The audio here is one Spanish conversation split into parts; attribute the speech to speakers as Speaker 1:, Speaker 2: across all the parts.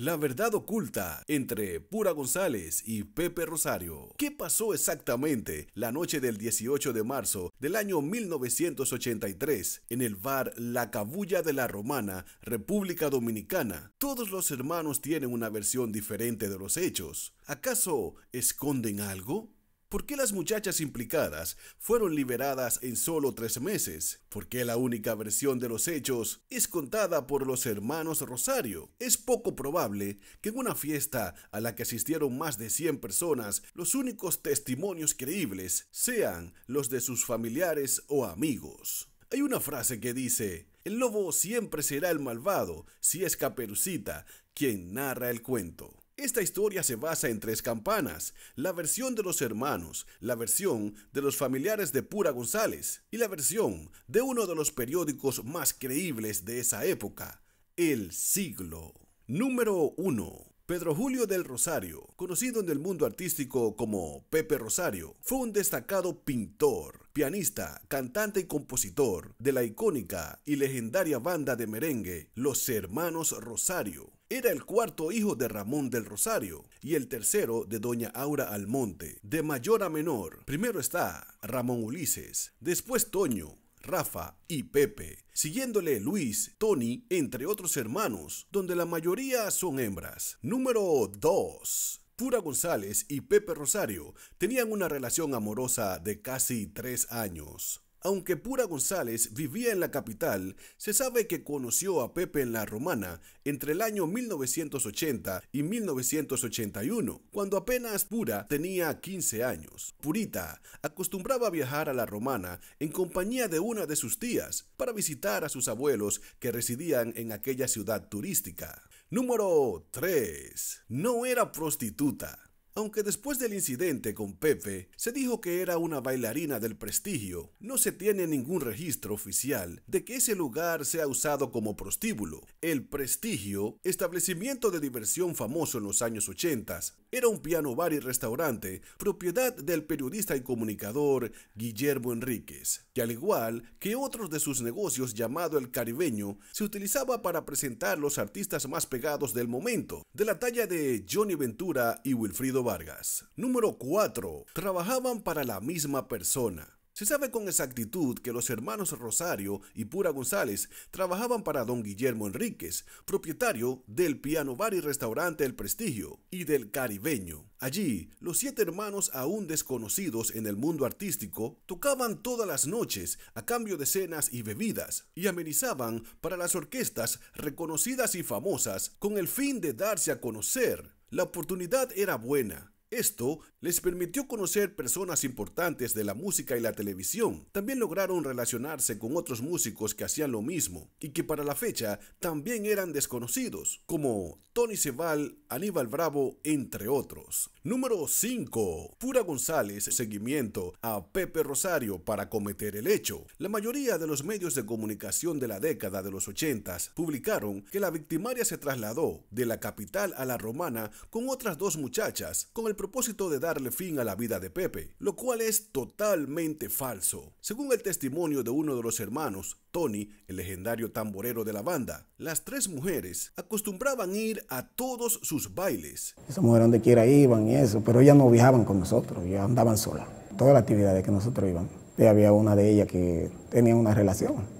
Speaker 1: La verdad oculta entre Pura González y Pepe Rosario. ¿Qué pasó exactamente la noche del 18 de marzo del año 1983 en el bar La Cabulla de la Romana, República Dominicana? Todos los hermanos tienen una versión diferente de los hechos. ¿Acaso esconden algo? ¿Por qué las muchachas implicadas fueron liberadas en solo tres meses? ¿Por qué la única versión de los hechos es contada por los hermanos Rosario? Es poco probable que en una fiesta a la que asistieron más de 100 personas, los únicos testimonios creíbles sean los de sus familiares o amigos. Hay una frase que dice, el lobo siempre será el malvado si es Caperucita quien narra el cuento. Esta historia se basa en tres campanas, la versión de los hermanos, la versión de los familiares de Pura González y la versión de uno de los periódicos más creíbles de esa época, El Siglo. Número 1. Pedro Julio del Rosario, conocido en el mundo artístico como Pepe Rosario, fue un destacado pintor, pianista, cantante y compositor de la icónica y legendaria banda de merengue Los Hermanos Rosario. Era el cuarto hijo de Ramón del Rosario y el tercero de doña Aura Almonte. De mayor a menor, primero está Ramón Ulises, después Toño, Rafa y Pepe, siguiéndole Luis, Tony, entre otros hermanos, donde la mayoría son hembras. Número 2. Pura González y Pepe Rosario tenían una relación amorosa de casi tres años. Aunque Pura González vivía en la capital, se sabe que conoció a Pepe en La Romana entre el año 1980 y 1981, cuando apenas Pura tenía 15 años. Purita acostumbraba a viajar a La Romana en compañía de una de sus tías para visitar a sus abuelos que residían en aquella ciudad turística. Número 3. No era prostituta. Aunque después del incidente con Pepe se dijo que era una bailarina del prestigio, no se tiene ningún registro oficial de que ese lugar sea usado como prostíbulo. El prestigio, establecimiento de diversión famoso en los años 80, era un piano bar y restaurante propiedad del periodista y comunicador Guillermo Enríquez, que al igual que otros de sus negocios llamado El Caribeño, se utilizaba para presentar los artistas más pegados del momento, de la talla de Johnny Ventura y Wilfrido Vargas. Número 4. Trabajaban para la misma persona. Se sabe con exactitud que los hermanos Rosario y Pura González trabajaban para don Guillermo Enríquez, propietario del piano bar y restaurante El Prestigio y del Caribeño. Allí, los siete hermanos aún desconocidos en el mundo artístico tocaban todas las noches a cambio de cenas y bebidas y amenizaban para las orquestas reconocidas y famosas con el fin de darse a conocer la oportunidad era buena, esto les permitió conocer personas importantes de la música y la televisión. También lograron relacionarse con otros músicos que hacían lo mismo y que para la fecha también eran desconocidos, como Tony Sebal, Aníbal Bravo, entre otros. Número 5. Pura González, seguimiento a Pepe Rosario para cometer el hecho. La mayoría de los medios de comunicación de la década de los 80 publicaron que la victimaria se trasladó de la capital a la romana con otras dos muchachas, con el propósito de darle fin a la vida de Pepe, lo cual es totalmente falso. Según el testimonio de uno de los hermanos, Tony, el legendario tamborero de la banda, las tres mujeres acostumbraban ir a todos sus bailes. Esas mujeres donde quiera iban y eso, pero ellas no viajaban con nosotros, ya andaban solas. Todas las actividades que nosotros íbamos. había una de ellas que tenía una relación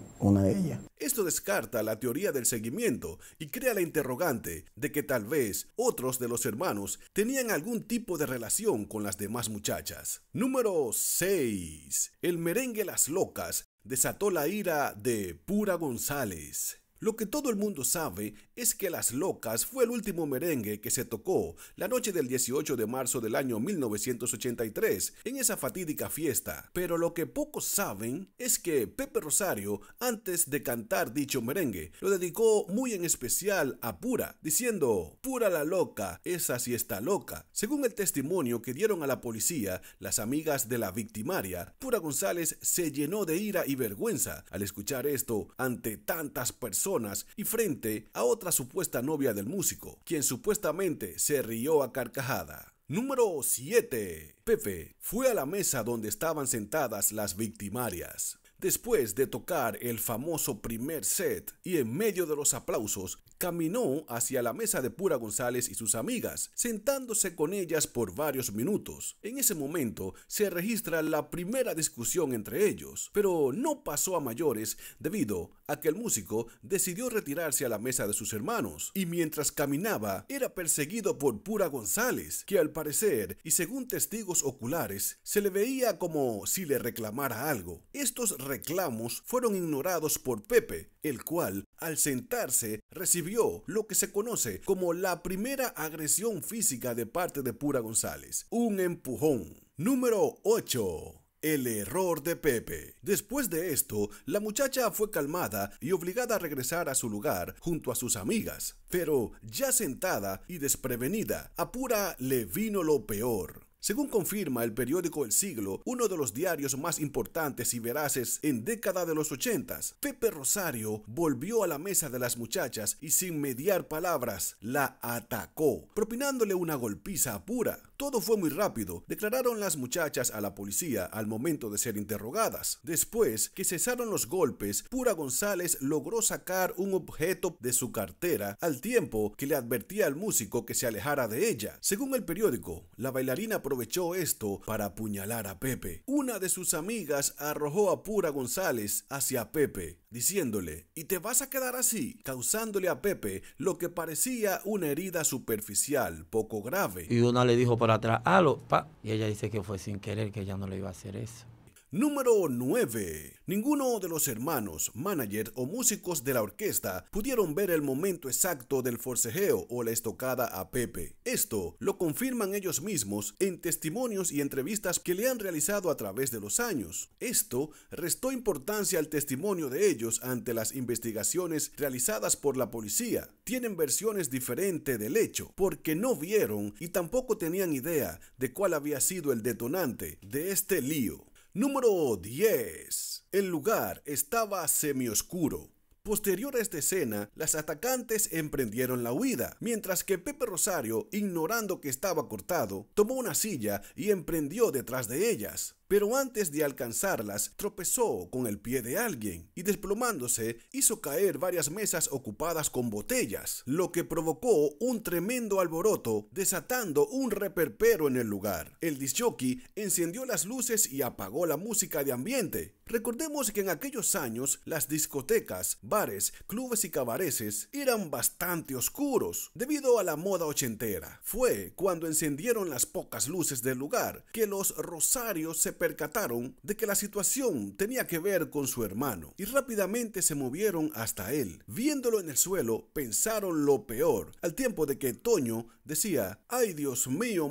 Speaker 1: esto descarta la teoría del seguimiento y crea la interrogante de que tal vez otros de los hermanos tenían algún tipo de relación con las demás muchachas. Número 6. El merengue Las Locas desató la ira de Pura González. Lo que todo el mundo sabe es que Las Locas fue el último merengue que se tocó la noche del 18 de marzo del año 1983 en esa fatídica fiesta, pero lo que pocos saben es que Pepe Rosario, antes de cantar dicho merengue, lo dedicó muy en especial a Pura, diciendo, Pura la loca, esa sí está loca. Según el testimonio que dieron a la policía las amigas de la victimaria, Pura González se llenó de ira y vergüenza al escuchar esto ante tantas personas y frente a otra supuesta novia del músico, quien supuestamente se rió a carcajada. Número 7. Pepe fue a la mesa donde estaban sentadas las victimarias. Después de tocar el famoso primer set y en medio de los aplausos, caminó hacia la mesa de Pura González y sus amigas, sentándose con ellas por varios minutos. En ese momento se registra la primera discusión entre ellos, pero no pasó a mayores debido a que el músico decidió retirarse a la mesa de sus hermanos y mientras caminaba era perseguido por Pura González, que al parecer y según testigos oculares se le veía como si le reclamara algo. Estos reclamos fueron ignorados por Pepe, el cual al sentarse, recibió lo que se conoce como la primera agresión física de parte de Pura González, un empujón. Número 8. El error de Pepe. Después de esto, la muchacha fue calmada y obligada a regresar a su lugar junto a sus amigas. Pero ya sentada y desprevenida, a Pura le vino lo peor. Según confirma el periódico El Siglo, uno de los diarios más importantes y veraces en década de los 80, Pepe Rosario volvió a la mesa de las muchachas y sin mediar palabras la atacó, propinándole una golpiza pura. Todo fue muy rápido, declararon las muchachas a la policía al momento de ser interrogadas. Después que cesaron los golpes, Pura González logró sacar un objeto de su cartera al tiempo que le advertía al músico que se alejara de ella. Según el periódico, la bailarina aprovechó esto para apuñalar a Pepe. Una de sus amigas arrojó a Pura González hacia Pepe, diciéndole, ¿y te vas a quedar así? Causándole a Pepe lo que parecía una herida superficial, poco grave. Y una le dijo para atrás, alo, pa. Y ella dice que fue sin querer, que ella no le iba a hacer eso. Número 9. Ninguno de los hermanos, manager o músicos de la orquesta pudieron ver el momento exacto del forcejeo o la estocada a Pepe. Esto lo confirman ellos mismos en testimonios y entrevistas que le han realizado a través de los años. Esto restó importancia al testimonio de ellos ante las investigaciones realizadas por la policía. Tienen versiones diferentes del hecho porque no vieron y tampoco tenían idea de cuál había sido el detonante de este lío. Número 10. El lugar estaba semioscuro. Posterior a esta escena, las atacantes emprendieron la huida, mientras que Pepe Rosario, ignorando que estaba cortado, tomó una silla y emprendió detrás de ellas pero antes de alcanzarlas tropezó con el pie de alguien y desplomándose hizo caer varias mesas ocupadas con botellas, lo que provocó un tremendo alboroto desatando un reperpero en el lugar. El disjockey encendió las luces y apagó la música de ambiente. Recordemos que en aquellos años las discotecas, bares, clubes y cabareces eran bastante oscuros debido a la moda ochentera. Fue cuando encendieron las pocas luces del lugar que los rosarios se percataron de que la situación tenía que ver con su hermano y rápidamente se movieron hasta él. Viéndolo en el suelo, pensaron lo peor, al tiempo de que Toño decía, ay Dios mío,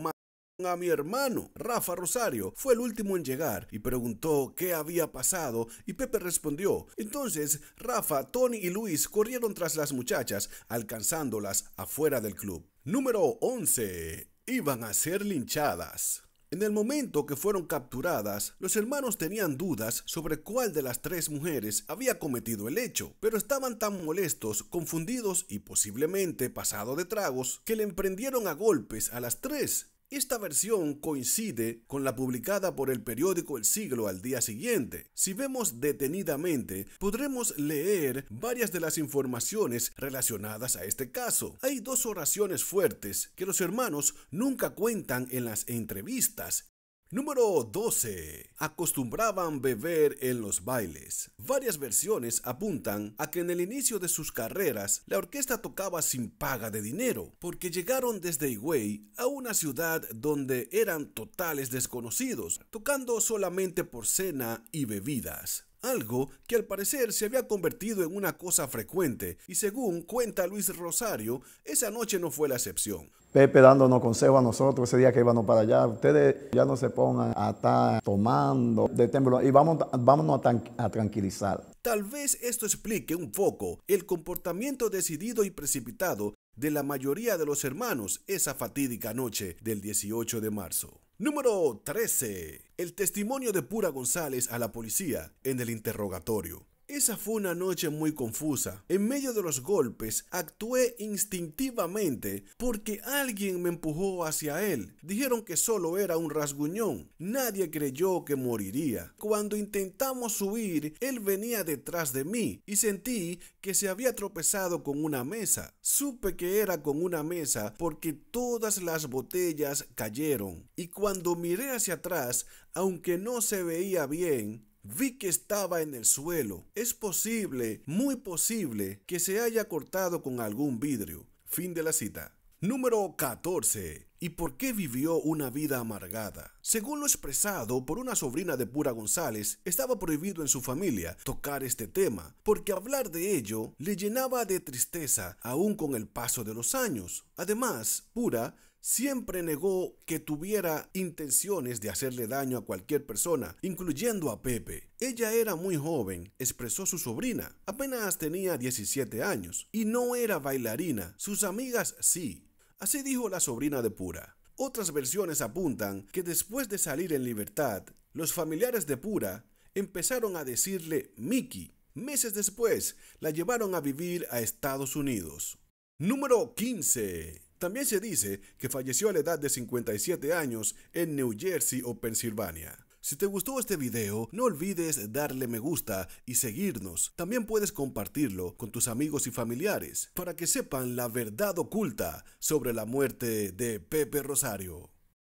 Speaker 1: a mi hermano. Rafa Rosario fue el último en llegar y preguntó qué había pasado y Pepe respondió. Entonces Rafa, Tony y Luis corrieron tras las muchachas, alcanzándolas afuera del club. Número 11. Iban a ser linchadas. En el momento que fueron capturadas, los hermanos tenían dudas sobre cuál de las tres mujeres había cometido el hecho, pero estaban tan molestos, confundidos y posiblemente pasado de tragos que le emprendieron a golpes a las tres esta versión coincide con la publicada por el periódico El Siglo al día siguiente. Si vemos detenidamente, podremos leer varias de las informaciones relacionadas a este caso. Hay dos oraciones fuertes que los hermanos nunca cuentan en las entrevistas Número 12. Acostumbraban beber en los bailes. Varias versiones apuntan a que en el inicio de sus carreras la orquesta tocaba sin paga de dinero, porque llegaron desde Higüey a una ciudad donde eran totales desconocidos, tocando solamente por cena y bebidas algo que al parecer se había convertido en una cosa frecuente y según cuenta Luis Rosario, esa noche no fue la excepción. Pepe dándonos consejo a nosotros ese día que íbamos para allá, ustedes ya no se pongan a estar tomando de temblor y vamos, vámonos a tranquilizar. Tal vez esto explique un poco el comportamiento decidido y precipitado de la mayoría de los hermanos esa fatídica noche del 18 de marzo. Número 13. El testimonio de Pura González a la policía en el interrogatorio. Esa fue una noche muy confusa. En medio de los golpes actué instintivamente porque alguien me empujó hacia él. Dijeron que solo era un rasguñón. Nadie creyó que moriría. Cuando intentamos subir, él venía detrás de mí y sentí que se había tropezado con una mesa. Supe que era con una mesa porque todas las botellas cayeron. Y cuando miré hacia atrás, aunque no se veía bien, Vi que estaba en el suelo. Es posible, muy posible, que se haya cortado con algún vidrio. Fin de la cita. Número 14. ¿Y por qué vivió una vida amargada? Según lo expresado por una sobrina de Pura González, estaba prohibido en su familia tocar este tema, porque hablar de ello le llenaba de tristeza aún con el paso de los años. Además, Pura siempre negó que tuviera intenciones de hacerle daño a cualquier persona, incluyendo a Pepe. Ella era muy joven, expresó su sobrina, apenas tenía 17 años, y no era bailarina, sus amigas sí. Así dijo la sobrina de Pura. Otras versiones apuntan que después de salir en libertad, los familiares de Pura empezaron a decirle Mickey. Meses después, la llevaron a vivir a Estados Unidos. Número 15. También se dice que falleció a la edad de 57 años en New Jersey o Pensilvania. Si te gustó este video, no olvides darle me gusta y seguirnos. También puedes compartirlo con tus amigos y familiares para que sepan la verdad oculta sobre la muerte de Pepe Rosario.